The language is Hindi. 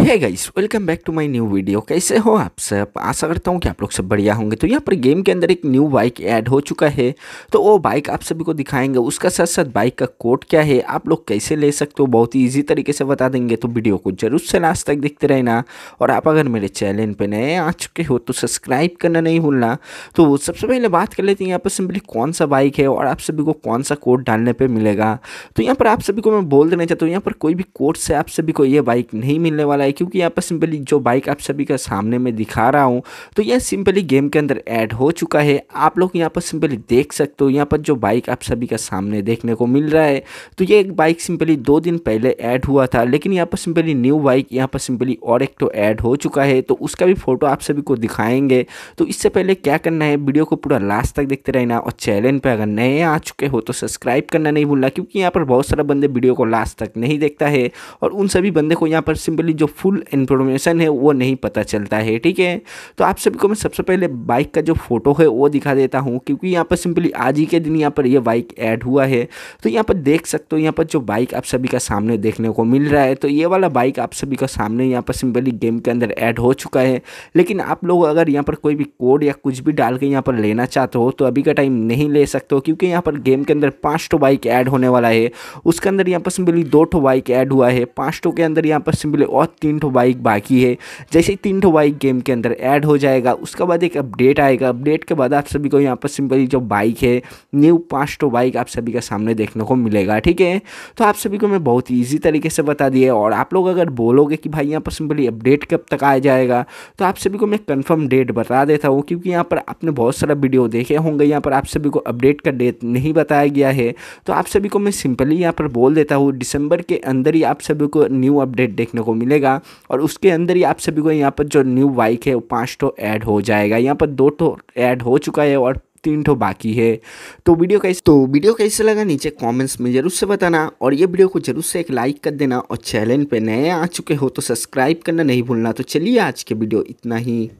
है guys welcome back to my new video कैसे हो आप सब आशा करता हूँ कि आप लोग सब बढ़िया होंगे तो यहाँ पर गेम के अंदर एक न्यू बाइक ऐड हो चुका है तो वो बाइक आप सभी को दिखाएंगे उसका साथ साथ बाइक का कोड क्या है आप लोग कैसे ले सकते हो बहुत ही ईजी तरीके से बता देंगे तो वीडियो को जरूर से लास्ट तक देखते रहना और आप अगर मेरे चैनल पर नए आ चुके हो तो सब्सक्राइब करना नहीं भूलना तो सबसे पहले बात कर लेते हैं यहाँ पर सिंपली कौन सा बाइक है और आप सभी को कौन सा कोड डालने पर मिलेगा तो यहाँ पर आप सभी को मैं बोल देना चाहता हूँ यहाँ पर कोई भी कोड से आप सभी को ये बाइक नहीं मिलने वाला वाला है क्योंकि यहाँ पर सिंपली जो बाइक आप सभी का सामने में दिखा रहा हूँ तो यह सिंपली गेम के अंदर ऐड हो चुका है आप लोग यहाँ पर सिंपली देख सकते हो यहाँ पर जो बाइक आप सभी का सामने देखने को मिल रहा है तो ये एक बाइक सिंपली दो दिन पहले ऐड हुआ था लेकिन यहाँ पर सिंपली न्यू बाइक यहाँ पर सिंपली और एक तो ऐड हो चुका है तो उसका भी फोटो आप सभी को दिखाएंगे तो इससे पहले क्या करना है वीडियो को पूरा लास्ट तक देखते रहना और चैनल पर अगर नए आ चुके हो तो सब्सक्राइब करना नहीं भूलना क्योंकि यहाँ पर बहुत सारा बंदे वीडियो को लास्ट तक नहीं देखता है और उन सभी बंदे को यहाँ पर सिंपली जो फुल इन्फॉर्मेशन है वो नहीं पता चलता है ठीक है तो आप सभी को मैं सबसे पहले बाइक का जो फ़ोटो है वो दिखा देता हूँ क्योंकि यहाँ पर सिंपली आज ही के दिन यहाँ पर ये बाइक ऐड हुआ है तो यहाँ पर देख सकते हो यहाँ पर जो बाइक आप सभी का सामने देखने को मिल रहा है तो ये वाला बाइक आप सभी का सामने यहाँ पर सिंपली गेम के अंदर ऐड हो चुका है लेकिन आप लोग अगर यहाँ पर कोई भी कोड या कुछ भी डाल के यहाँ पर लेना चाहते हो तो अभी का टाइम नहीं ले सकते हो क्योंकि यहाँ पर गेम के अंदर पाँच टो बाइक ऐड होने वाला है उसके अंदर यहाँ पर सिंपली दो टो बाइक ऐड हुआ है पाँच टो के अंदर यहाँ पर सिंपली और तीन ठो बाइक बाकी है जैसे ही तीन ठो बाइक गेम के अंदर ऐड हो जाएगा उसके बाद एक अपडेट आएगा अपडेट के बाद आप सभी को यहाँ पर सिंपली जो बाइक है न्यू पाँच ठो बाइक आप सभी का सामने देखने को मिलेगा ठीक है तो आप सभी को मैं बहुत ईजी तरीके से बता दिए और आप लोग अगर बोलोगे कि भाई यहाँ पर सिंपली अपडेट कब तक आ जाएगा तो आप सभी को मैं कन्फर्म डेट बता देता हूँ क्योंकि यहाँ पर आपने बहुत सारा वीडियो देखे होंगे यहाँ पर आप सभी को अपडेट का डेट नहीं बताया गया है तो आप सभी को मैं सिंपली यहाँ पर बोल देता हूँ दिसंबर के अंदर ही आप सभी को न्यू अपडेट देखने को मिलेगा जाएगा और उसके अंदर ही आप सभी को यहाँ पर जो न्यू बाइक है वो पाँच टो ऐड हो जाएगा यहाँ पर दो टो ऐड हो चुका है और तीन ठो बाकी है तो वीडियो कैसे तो वीडियो कैसे लगा नीचे कमेंट्स में जरूर से बताना और ये वीडियो को जरूर से एक लाइक कर देना और चैनल पे नए आ चुके हो तो सब्सक्राइब करना नहीं भूलना तो चलिए आज के वीडियो इतना ही